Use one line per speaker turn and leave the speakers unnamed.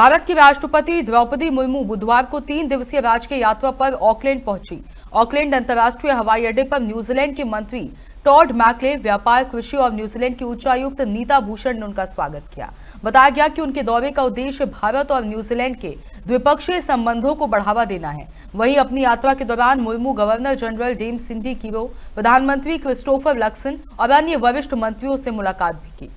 भारत की राष्ट्रपति द्रौपदी मुर्मू बुधवार को तीन दिवसीय राजकीय यात्रा पर ऑकलैंड पहुंची ऑकलैंड अंतर्राष्ट्रीय हवाई अड्डे पर न्यूजीलैंड के मंत्री टॉड मैकले व्यापार कृषि और न्यूजीलैंड की उच्चायुक्त नीता भूषण ने उनका स्वागत किया बताया गया कि उनके दौरे का उद्देश्य भारत और न्यूजीलैंड के द्विपक्षीय संबंधों को बढ़ावा देना है वहीं अपनी यात्रा के दौरान Murmu governor general Dame Cindy Kiro प्रधानमंत्री क्रिस्टोफर लक्सन और अन्य वरिष्ठ मंत्रियों से मुलाकात भी की